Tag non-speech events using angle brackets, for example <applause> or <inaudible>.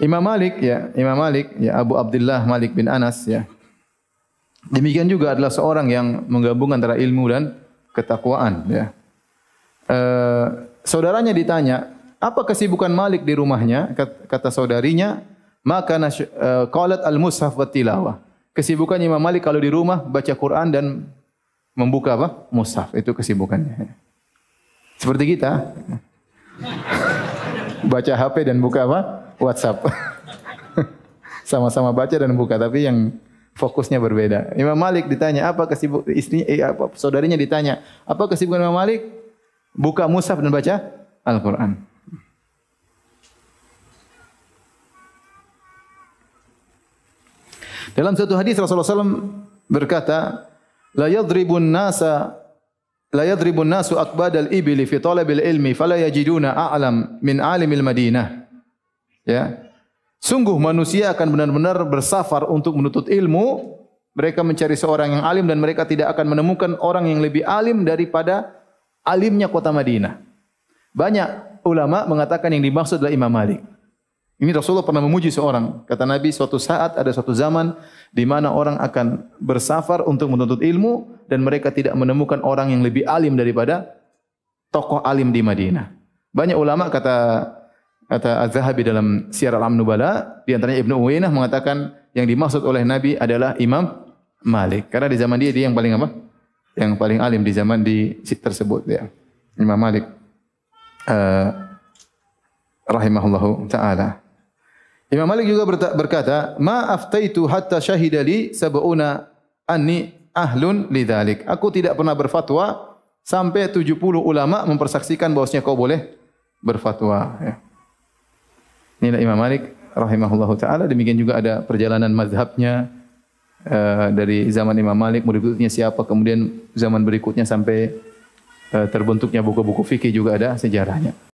Imam Malik ya, Imam Malik ya Abu Abdullah Malik bin Anas ya. Demikian juga adalah seorang yang menggabungkan antara ilmu dan ketakwaan ya. E, saudaranya ditanya, apa kesibukan Malik di rumahnya? Kata saudarinya, maka eh, qalat al-mushaf wa tilawah. Kesibukan Imam Malik kalau di rumah baca Quran dan membuka apa? Mushaf, itu kesibukannya. Ya. Seperti kita. baca HP dan buka apa? WhatsApp. <laughs> Sama-sama baca dan buka tapi yang fokusnya berbeda. Imam Malik ditanya, apa kesibuk Istri, eh, apa saudarinya ditanya, apa kesibukan Imam Malik? Buka mushaf dan baca Al-Qur'an. Dalam satu hadis Rasulullah SAW berkata, "La yadribun nasa la yadribun nasu akbadal ibli fi talabil ilmi fala yajiduna a'lam min alimil Madinah." Ya. Sungguh manusia akan benar-benar bersafar untuk menuntut ilmu, mereka mencari seorang yang alim dan mereka tidak akan menemukan orang yang lebih alim daripada alimnya kota Madinah. Banyak ulama mengatakan yang dimaksud adalah Imam Malik. Ini Rasulullah pernah memuji seorang. Kata Nabi, suatu saat ada suatu zaman di mana orang akan bersafar untuk menuntut ilmu dan mereka tidak menemukan orang yang lebih alim daripada tokoh alim di Madinah. Banyak ulama kata kata Az-Zahabi dalam Siyar Al-Amnubala, di antaranya Ibnu Uwainah mengatakan yang dimaksud oleh Nabi adalah Imam Malik. Karena di zaman dia, dia yang paling apa? Yang paling alim di zaman di situ tersebut. Ya. Imam Malik. Uh, rahimahullahu ta'ala. Imam Malik juga berkata, Ma aftaitu hatta syahidali sabu'una anni ahlun lidhalik. Aku tidak pernah berfatwa sampai 70 ulama mempersaksikan bahwasanya kau boleh berfatwa. Ya. Inilah Imam Malik rahimahullahu taala demikian juga ada perjalanan mazhabnya uh, dari zaman Imam Malik berikutnya siapa kemudian zaman berikutnya sampai uh, terbentuknya buku-buku fikih juga ada sejarahnya